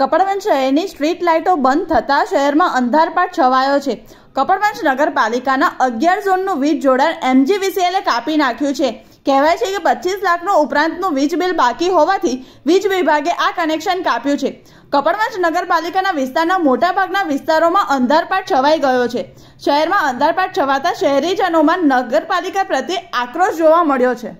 કપડવંજ શહેરની સ્ટ્રીટ લાઇટો બંધ થતાં શહેરમાં અંધારપાટ છવાયો છે કપડવંજ નગરપાલિકાના અગિયાર ઝોનનું વીજ જોડાણ એમજીવીસીએલે કાપી નાખ્યું છે કહેવાય છે કે પચીસ લાખનું ઉપરાંતનું વીજ બિલ બાકી હોવાથી વીજ વિભાગે આ કનેક્શન કાપ્યું છે કપડવંજ નગરપાલિકાના વિસ્તારના મોટાભાગના વિસ્તારોમાં અંધારપાટ છવાઈ ગયો છે શહેરમાં અંધારપાટ છવાતા શહેરીજનોમાં નગરપાલિકા પ્રત્યે આક્રોશ જોવા મળ્યો છે